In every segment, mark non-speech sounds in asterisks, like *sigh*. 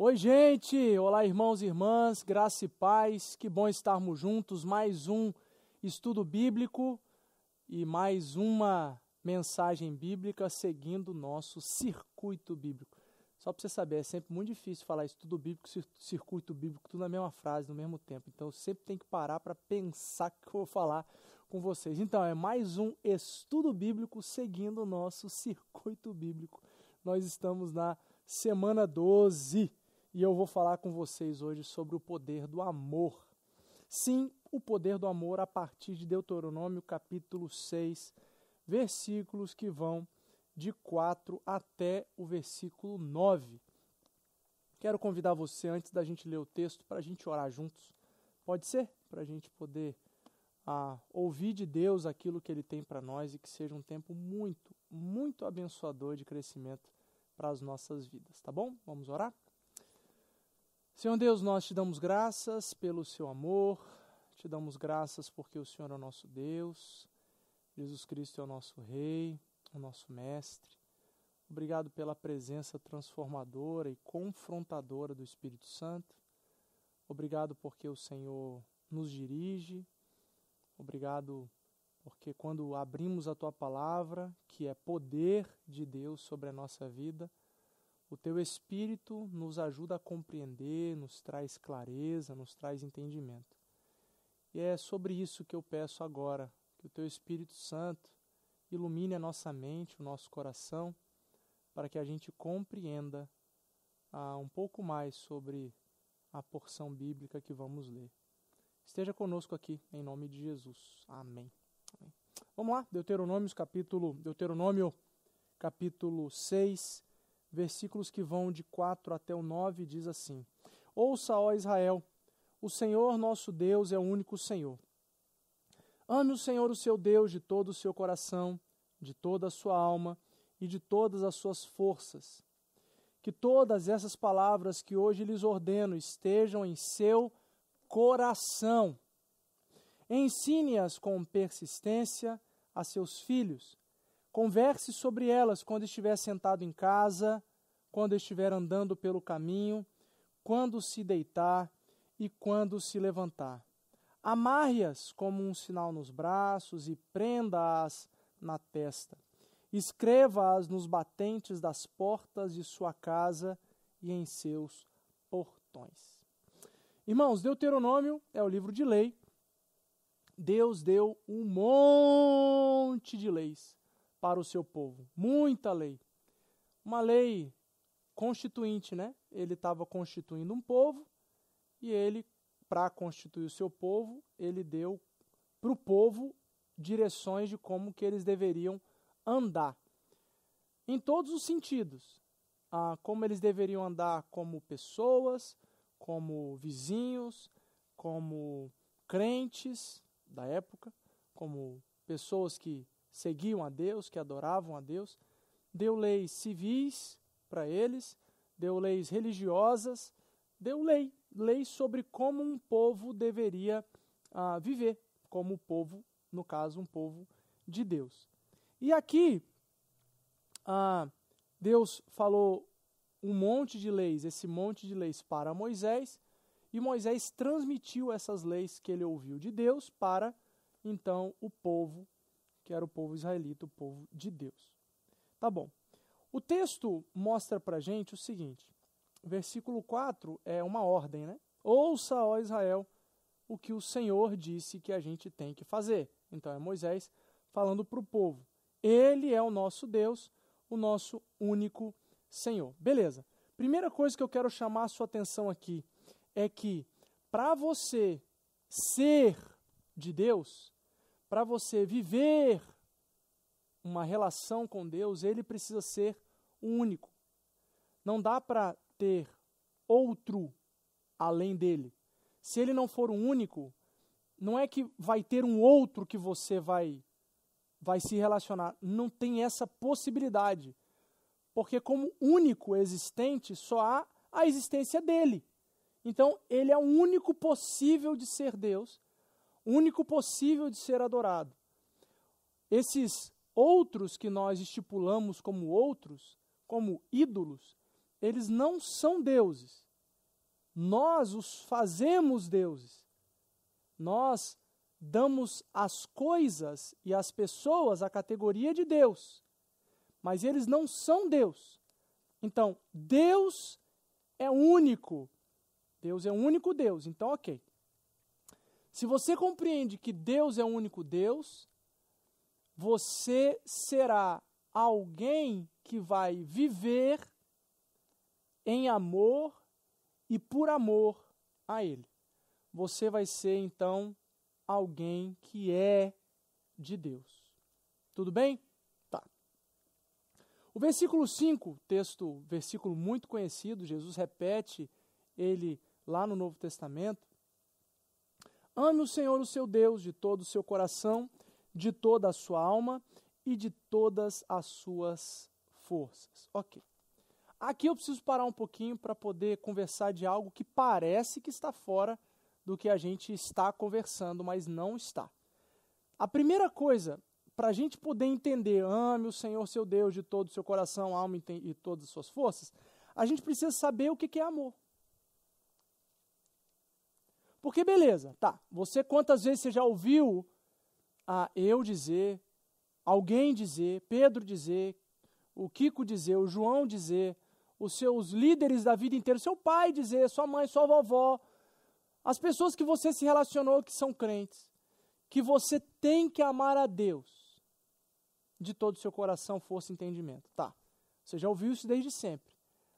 Oi, gente! Olá, irmãos e irmãs, graça e paz, que bom estarmos juntos. Mais um estudo bíblico e mais uma mensagem bíblica seguindo o nosso circuito bíblico. Só para você saber, é sempre muito difícil falar estudo bíblico, circuito bíblico, tudo na mesma frase, no mesmo tempo. Então, eu sempre tenho que parar para pensar o *laughs* que eu vou falar com vocês. Então, é mais um estudo bíblico seguindo o nosso *laughs* circuito bíblico. Nós estamos na semana 12 e eu vou falar com vocês hoje sobre o poder do amor. Sim, o poder do amor a partir de Deuteronômio capítulo 6, versículos que vão de 4 até o versículo 9. Quero convidar você, antes da gente ler o texto, para a gente orar juntos. Pode ser? Para a gente poder ah, ouvir de Deus aquilo que Ele tem para nós e que seja um tempo muito, muito abençoador de crescimento para as nossas vidas, tá bom? Vamos orar? Senhor Deus, nós te damos graças pelo seu amor, te damos graças porque o Senhor é o nosso Deus, Jesus Cristo é o nosso Rei, o nosso Mestre. Obrigado pela presença transformadora e confrontadora do Espírito Santo. Obrigado porque o Senhor nos dirige. Obrigado porque quando abrimos a tua palavra, que é poder de Deus sobre a nossa vida, o teu espírito nos ajuda a compreender, nos traz clareza, nos traz entendimento. E é sobre isso que eu peço agora, que o teu Espírito Santo ilumine a nossa mente, o nosso coração, para que a gente compreenda ah, um pouco mais sobre a porção bíblica que vamos ler. Esteja conosco aqui, em nome de Jesus. Amém. Amém. Vamos lá, Deuteronômio, capítulo, Deuteronômio, capítulo 6 versículos que vão de 4 até o 9, diz assim: Ouça, ó Israel, o Senhor nosso Deus é o único Senhor. Ame o Senhor, o seu Deus, de todo o seu coração, de toda a sua alma e de todas as suas forças. Que todas essas palavras que hoje lhes ordeno estejam em seu coração. Ensine-as com persistência a seus filhos. Converse sobre elas quando estiver sentado em casa, quando estiver andando pelo caminho, quando se deitar e quando se levantar. Amarre-as como um sinal nos braços e prenda-as na testa. Escreva-as nos batentes das portas de sua casa e em seus portões. Irmãos, Deuteronômio é o livro de lei. Deus deu um monte de leis para o seu povo, muita lei. Uma lei constituinte, né? Ele estava constituindo um povo e ele, para constituir o seu povo, ele deu para o povo direções de como que eles deveriam andar, em todos os sentidos, ah, como eles deveriam andar como pessoas, como vizinhos, como crentes da época, como pessoas que seguiam a Deus, que adoravam a Deus, deu leis civis, para eles, deu leis religiosas, deu lei, lei sobre como um povo deveria ah, viver, como o povo, no caso, um povo de Deus. E aqui, ah, Deus falou um monte de leis, esse monte de leis para Moisés, e Moisés transmitiu essas leis que ele ouviu de Deus para então o povo, que era o povo israelita, o povo de Deus. Tá bom. O texto mostra para gente o seguinte: versículo 4 é uma ordem, né? Ouça, ó Israel, o que o Senhor disse que a gente tem que fazer. Então é Moisés falando para o povo. Ele é o nosso Deus, o nosso único Senhor. Beleza. Primeira coisa que eu quero chamar a sua atenção aqui é que para você ser de Deus, para você viver uma relação com Deus, ele precisa ser único. Não dá para ter outro além dele. Se ele não for o único, não é que vai ter um outro que você vai vai se relacionar, não tem essa possibilidade. Porque como único existente, só há a existência dele. Então, ele é o único possível de ser Deus, único possível de ser adorado. Esses outros que nós estipulamos como outros, como ídolos, eles não são deuses. Nós os fazemos deuses. Nós damos às coisas e às pessoas a categoria de Deus, mas eles não são Deus. Então, Deus é único. Deus é o único Deus. Então, ok. Se você compreende que Deus é o único Deus, você será alguém que vai viver em amor e por amor a Ele. Você vai ser então alguém que é de Deus. Tudo bem? Tá. O versículo 5, texto, versículo muito conhecido, Jesus repete ele lá no Novo Testamento. Ame o Senhor, o seu Deus, de todo o seu coração, de toda a sua alma e de todas as suas forças. Ok. Aqui eu preciso parar um pouquinho para poder conversar de algo que parece que está fora do que a gente está conversando, mas não está. A primeira coisa, para a gente poder entender, ame o Senhor seu Deus de todo o seu coração, alma e todas as suas forças, a gente precisa saber o que é amor. Porque beleza, tá, você quantas vezes você já ouviu a eu dizer, alguém dizer, Pedro dizer, o Kiko dizer, o João dizer, os seus líderes da vida inteira, seu pai dizer, sua mãe, sua vovó, as pessoas que você se relacionou que são crentes, que você tem que amar a Deus de todo o seu coração, força e entendimento. Tá. Você já ouviu isso desde sempre.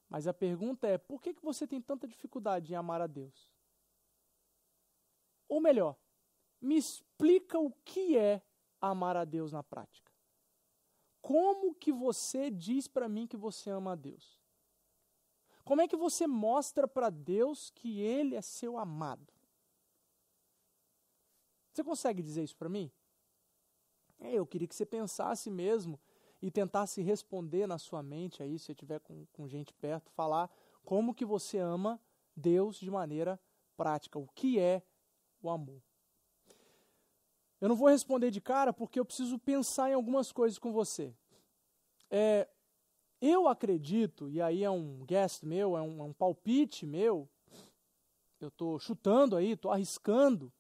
Mas a pergunta é: por que, que você tem tanta dificuldade em amar a Deus? Ou melhor, me explica o que é amar a Deus na prática. Como que você diz para mim que você ama a Deus? Como é que você mostra para Deus que ele é seu amado? Você consegue dizer isso para mim? É, eu queria que você pensasse mesmo e tentasse responder na sua mente aí, se você estiver com, com gente perto, falar como que você ama Deus de maneira prática, o que é o amor. Eu não vou responder de cara porque eu preciso pensar em algumas coisas com você. É, eu acredito, e aí é um guest meu, é um, é um palpite meu, eu estou chutando aí, estou arriscando.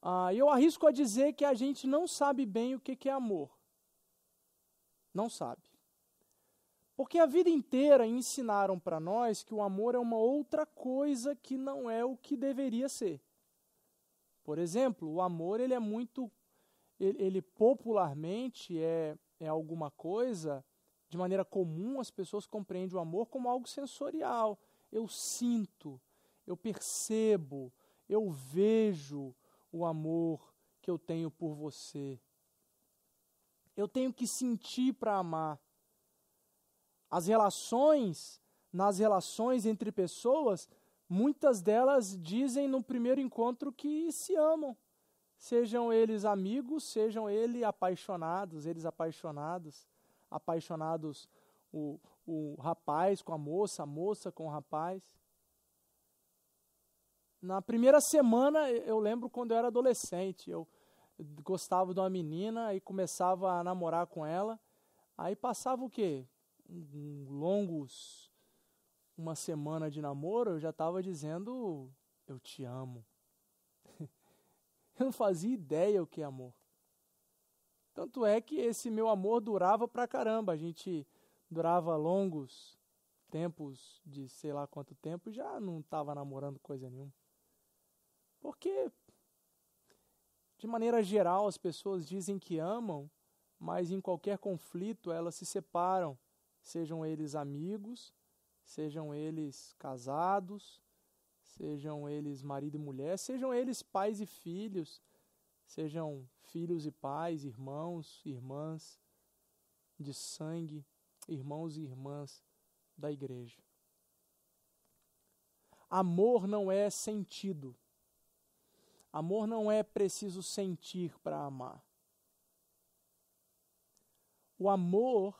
Ah, eu arrisco a dizer que a gente não sabe bem o que, que é amor. Não sabe. Porque a vida inteira ensinaram para nós que o amor é uma outra coisa que não é o que deveria ser. Por exemplo, o amor ele é muito, ele, ele popularmente é, é alguma coisa, de maneira comum as pessoas compreendem o amor como algo sensorial. Eu sinto, eu percebo, eu vejo o amor que eu tenho por você. Eu tenho que sentir para amar. As relações, nas relações entre pessoas, Muitas delas dizem no primeiro encontro que se amam, sejam eles amigos, sejam eles apaixonados, eles apaixonados, apaixonados o, o rapaz com a moça, a moça com o rapaz. Na primeira semana, eu lembro quando eu era adolescente, eu gostava de uma menina e começava a namorar com ela. Aí passava o quê? Um, longos uma semana de namoro, eu já estava dizendo: Eu te amo. *laughs* eu não fazia ideia o que é amor. Tanto é que esse meu amor durava pra caramba. A gente durava longos tempos de sei lá quanto tempo e já não estava namorando coisa nenhuma. Porque, de maneira geral, as pessoas dizem que amam, mas em qualquer conflito elas se separam, sejam eles amigos sejam eles casados, sejam eles marido e mulher, sejam eles pais e filhos, sejam filhos e pais, irmãos, irmãs de sangue, irmãos e irmãs da igreja. Amor não é sentido. Amor não é preciso sentir para amar. O amor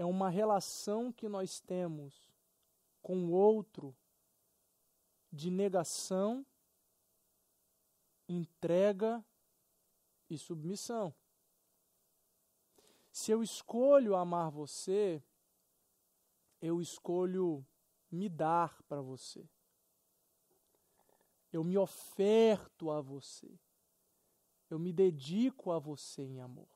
é uma relação que nós temos com o outro de negação, entrega e submissão. Se eu escolho amar você, eu escolho me dar para você. Eu me oferto a você. Eu me dedico a você em amor.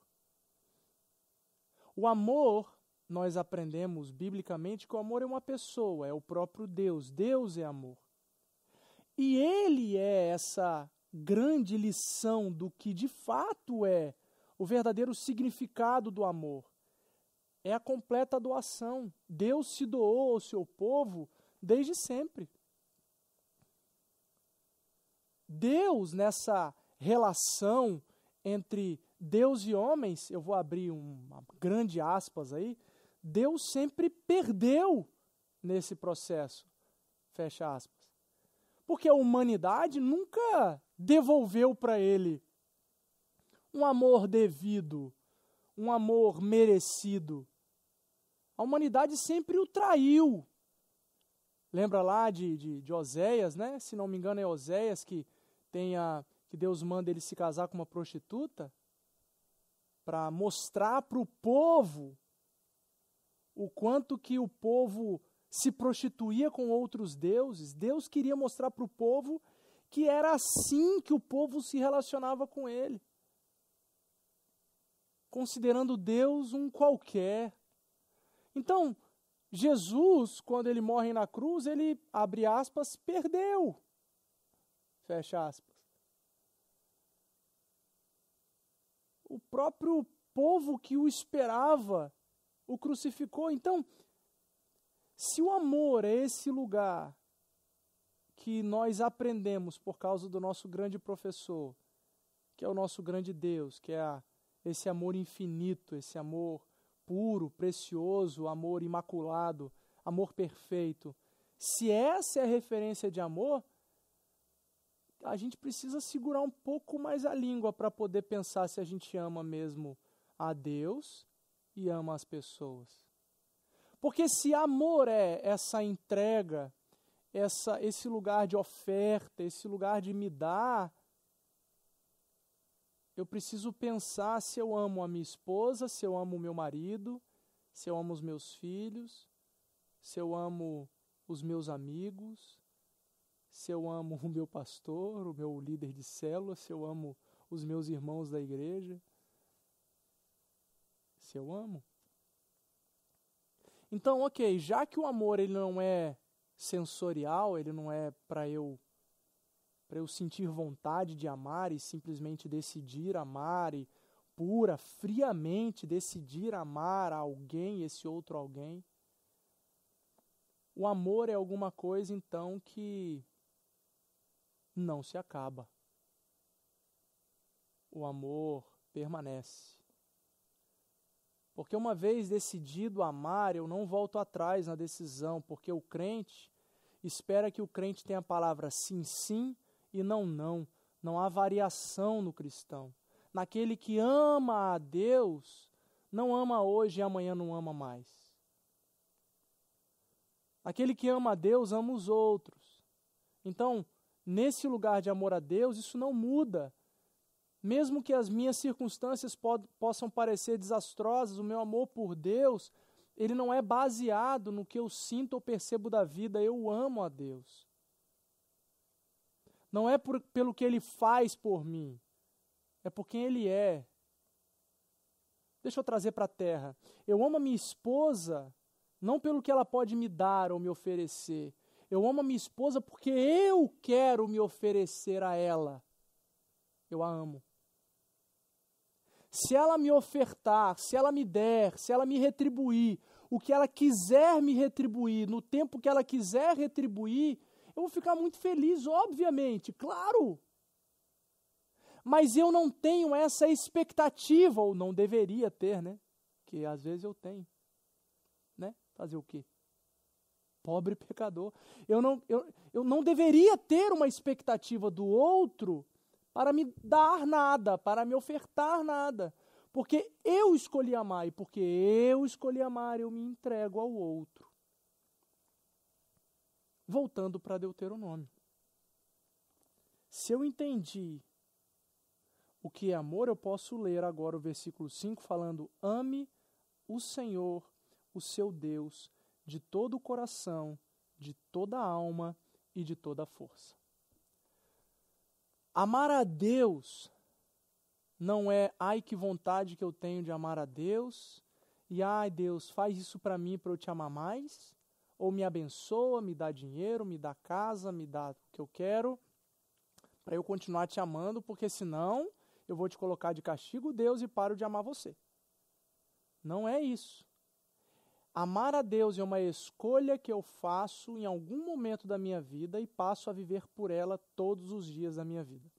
O amor nós aprendemos biblicamente que o amor é uma pessoa, é o próprio Deus. Deus é amor. E ele é essa grande lição do que de fato é o verdadeiro significado do amor. É a completa doação. Deus se doou ao seu povo desde sempre. Deus, nessa relação entre Deus e homens, eu vou abrir uma grande aspas aí, Deus sempre perdeu nesse processo. Fecha aspas. Porque a humanidade nunca devolveu para ele um amor devido, um amor merecido. A humanidade sempre o traiu. Lembra lá de, de, de Oséias, né? Se não me engano, é Oséias que tem a, que Deus manda ele se casar com uma prostituta para mostrar para o povo o quanto que o povo se prostituía com outros deuses, Deus queria mostrar para o povo que era assim que o povo se relacionava com ele. Considerando Deus um qualquer. Então, Jesus, quando ele morre na cruz, ele, abre aspas, perdeu. Fecha aspas. O próprio povo que o esperava o crucificou. Então, se o amor é esse lugar que nós aprendemos por causa do nosso grande professor, que é o nosso grande Deus, que é esse amor infinito, esse amor puro, precioso, amor imaculado, amor perfeito. Se essa é a referência de amor, a gente precisa segurar um pouco mais a língua para poder pensar se a gente ama mesmo a Deus e ama as pessoas. Porque se amor é essa entrega, essa, esse lugar de oferta, esse lugar de me dar, eu preciso pensar se eu amo a minha esposa, se eu amo o meu marido, se eu amo os meus filhos, se eu amo os meus amigos, se eu amo *laughs* o meu pastor, o meu líder de célula, se eu amo os meus irmãos da igreja se eu amo? Então, ok, já que o amor ele não é sensorial, ele não é para eu para eu sentir vontade de amar e simplesmente decidir amar e pura, friamente decidir amar alguém, esse outro alguém. O amor é alguma coisa então que não se acaba. O amor permanece. Porque uma vez decidido amar, eu não volto atrás na decisão, porque o crente espera que o crente tenha a palavra sim, sim e não, não. Não há variação no cristão. Naquele que ama a Deus, não ama hoje e amanhã não ama mais. Aquele que ama a Deus ama os outros. Então, nesse lugar de amor a Deus, isso não muda mesmo que as minhas circunstâncias possam parecer desastrosas, o meu amor por Deus, ele não é baseado no que eu sinto ou percebo da vida. Eu amo a Deus. Não é por, pelo que ele faz por mim, é por quem ele é. Deixa eu trazer para a terra. Eu amo a minha esposa não pelo que ela pode me dar ou me oferecer. Eu amo a minha esposa porque eu quero me oferecer a ela. Eu a amo. Se ela me ofertar, se ela me der, se ela me retribuir o que ela quiser me retribuir, no tempo que ela quiser retribuir, eu vou ficar muito feliz, obviamente, claro. Mas eu não tenho essa expectativa, ou não deveria ter, né? Que às vezes eu tenho. Né? Fazer o quê? Pobre *laughs* pecador. Eu não, eu, eu não deveria ter uma expectativa do outro para me dar nada, para me ofertar nada. Porque eu escolhi amar e porque eu escolhi amar, eu me entrego ao outro. Voltando para Deuteronômio. Se eu entendi o que é amor, eu posso ler agora o versículo 5 falando: Ame o Senhor, o seu Deus, de todo o coração, de toda a alma e de toda a força. Amar a Deus não é ai que vontade que eu tenho de amar a Deus e ai Deus, faz isso para mim para eu te amar mais, ou me abençoa, me dá dinheiro, me dá casa, me dá o que eu quero para eu continuar te amando, porque senão eu vou te colocar de castigo, Deus, e paro de amar você. Não é isso. Amar a Deus é uma escolha que eu faço em algum momento da minha vida e passo a viver por ela todos os dias da minha vida.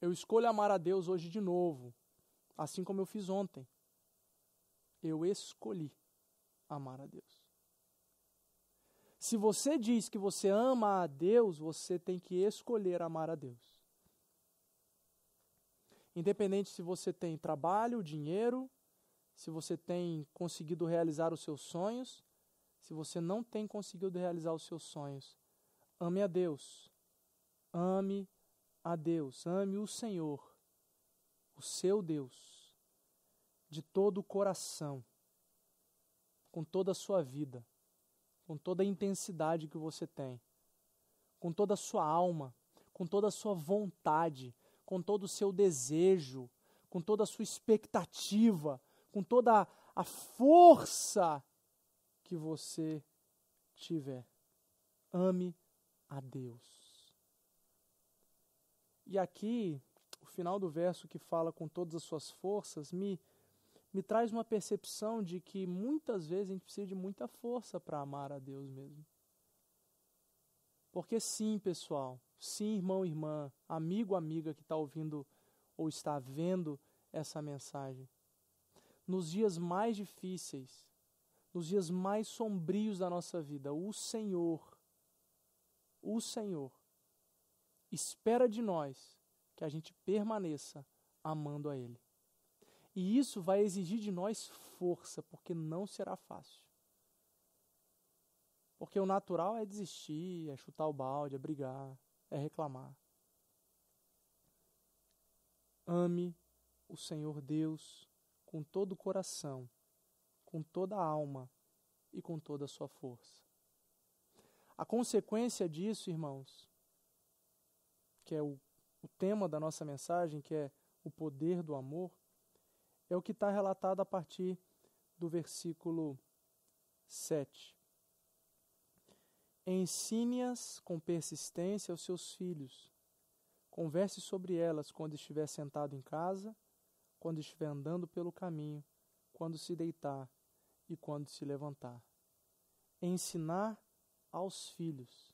Eu escolho amar a Deus hoje de novo, assim como eu fiz ontem. Eu escolhi amar a Deus. Se você diz que você ama a Deus, você tem que escolher amar a Deus. Independente se você tem trabalho, dinheiro, se você tem conseguido realizar os seus sonhos. Se você não tem conseguido realizar os seus sonhos, ame a Deus. Ame a Deus, ame o Senhor, o seu Deus, de todo o coração, com toda a sua vida, com toda a intensidade que você tem, com toda a sua alma, com toda a sua vontade, com todo o seu desejo, com toda a sua expectativa, com toda a força que você tiver. Ame a Deus. E aqui, o final do verso que fala com todas as suas forças me, me traz uma percepção de que muitas vezes a gente precisa de muita força para amar a Deus mesmo. Porque sim, pessoal, sim, irmão, irmã, amigo, amiga que está ouvindo ou está vendo essa mensagem nos dias mais difíceis, nos dias mais sombrios da nossa vida, o Senhor, o Senhor, espera de nós que a gente permaneça amando a Ele. E isso vai exigir de nós força, porque não será fácil. Porque o natural é desistir, é chutar o balde, é brigar, é reclamar. Ame o Senhor Deus com todo o coração, com toda a alma e com toda a sua força. A consequência disso, irmãos, que é o, o tema da nossa mensagem, que é o poder do amor, é o que está relatado a partir do versículo 7. Ensine-as com persistência aos seus filhos. Converse sobre elas quando estiver sentado em casa quando estiver andando pelo caminho, quando se deitar e quando se levantar. Ensinar aos filhos.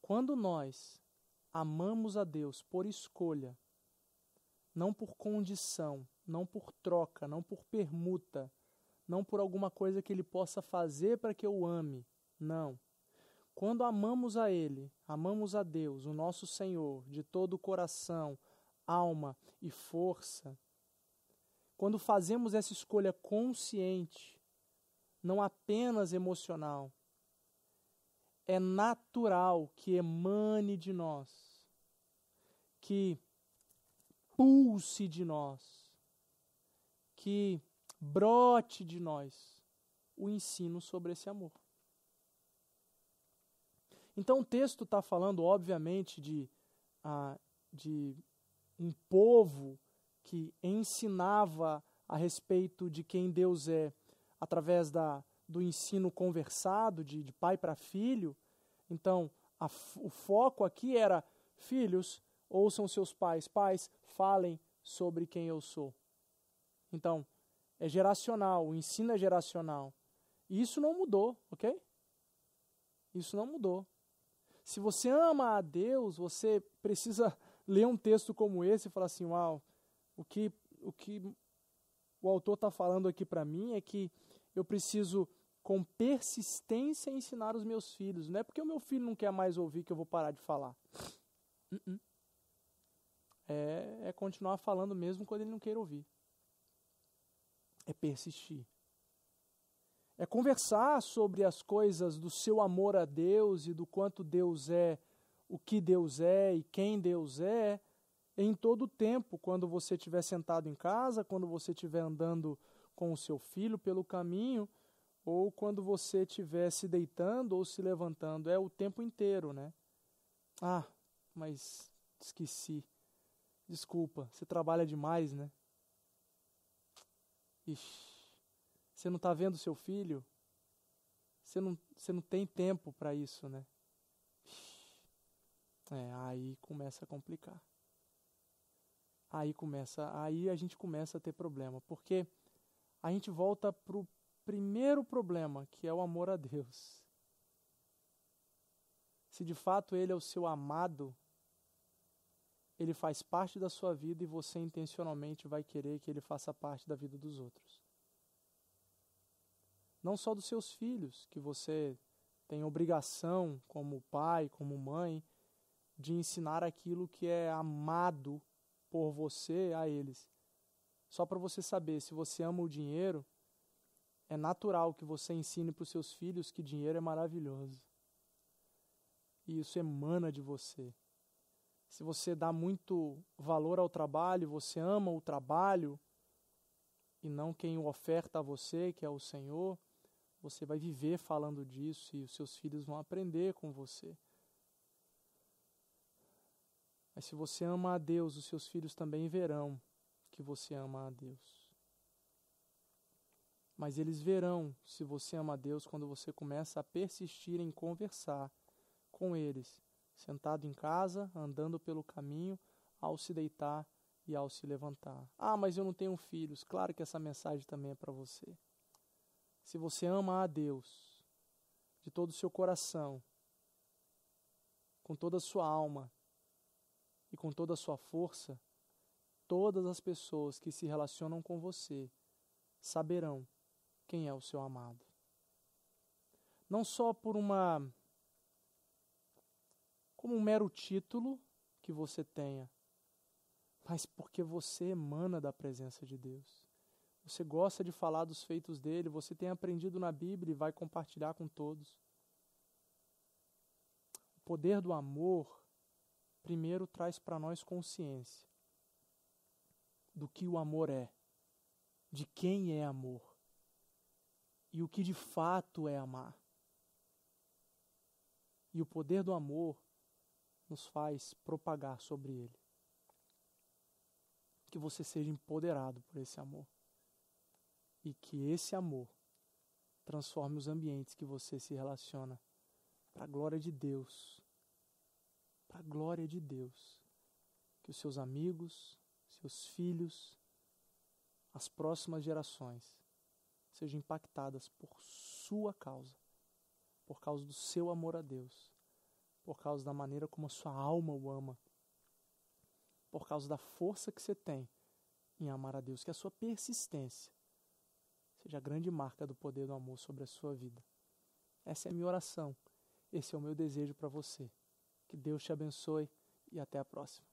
Quando nós amamos a Deus por escolha, não por condição, não por troca, não por permuta, não por alguma coisa que ele possa fazer para que eu ame. Não. Quando amamos a Ele, amamos a Deus, o nosso Senhor, de todo o coração, alma e força, quando fazemos essa escolha consciente, não apenas emocional, é natural que emane de nós, que pulse de nós, que brote de nós o ensino sobre esse amor. Então o texto está falando, obviamente, de, ah, de um povo que ensinava a respeito de quem Deus é através da, do ensino conversado, de, de pai para filho. Então, a, o foco aqui era: filhos, ouçam seus pais, pais, falem sobre quem eu sou. Então, é geracional, o ensino é geracional. E isso não mudou, ok? Isso não mudou. Se você ama a Deus, você precisa *laughs* ler um texto como esse e falar assim: uau, o que o, que o autor está falando aqui para mim é que eu preciso com persistência ensinar os meus filhos. Não é porque o meu filho não quer mais ouvir que eu vou parar de falar. Uh -uh. É, é continuar falando mesmo quando ele não queira ouvir. É persistir. É conversar sobre as coisas do seu amor a Deus e do quanto Deus é, o que Deus é e quem Deus é, em todo o tempo, quando você estiver sentado em casa, quando você estiver andando com o seu filho pelo caminho, ou quando você estiver se deitando ou se levantando, é o tempo inteiro, né? Ah, mas esqueci. Desculpa, você trabalha demais, né? Ixi, você não está vendo seu filho? Você não, você não tem tempo para isso, né? É, aí começa a complicar aí começa, aí a gente começa a ter problema, porque a gente volta pro primeiro problema, que é o amor a Deus. Se de fato ele é o seu amado, ele faz parte da sua vida e você intencionalmente vai querer que ele faça parte da vida dos outros. Não só dos seus filhos, que você tem obrigação, como pai, como mãe, de ensinar aquilo que é amado por você a eles. Só para você saber, se você ama o dinheiro, é natural que você ensine para os seus filhos que dinheiro é maravilhoso. E isso emana de você. Se você dá muito valor ao trabalho, você ama o trabalho e não quem o oferta a você, que é o Senhor, você vai viver falando disso e os seus filhos vão aprender com você. Mas se você ama a Deus, os seus filhos também verão que você ama a Deus. Mas eles verão se você ama a Deus quando você começa a persistir em conversar com eles, sentado em casa, andando pelo caminho, ao se deitar e ao se levantar. Ah, mas eu não tenho filhos. Claro que essa mensagem também é para você. Se você ama a Deus de todo o seu coração, com toda a sua alma, e com toda a sua força, todas as pessoas que se relacionam com você saberão quem é o seu amado. Não só por uma como um mero título que você tenha, mas porque você emana da presença de Deus. Você gosta de falar dos feitos dele, você tem aprendido na Bíblia e vai compartilhar com todos. O poder do amor primeiro traz para nós consciência do que o amor é, de quem é amor e o que de fato é amar. E o poder do amor nos faz propagar sobre ele. Que você seja empoderado por esse amor e que esse amor transforme os ambientes que você se relaciona para a glória de Deus para a glória de Deus. Que os seus amigos, seus filhos, as próximas gerações sejam impactadas por sua causa, por causa do seu amor a Deus, por causa da maneira como a sua alma o ama, por causa da força que você tem em amar a Deus, que a sua persistência seja a grande marca do poder do amor sobre a sua vida. Essa é a minha oração, esse é o meu desejo para você. Que Deus te abençoe e até a próxima.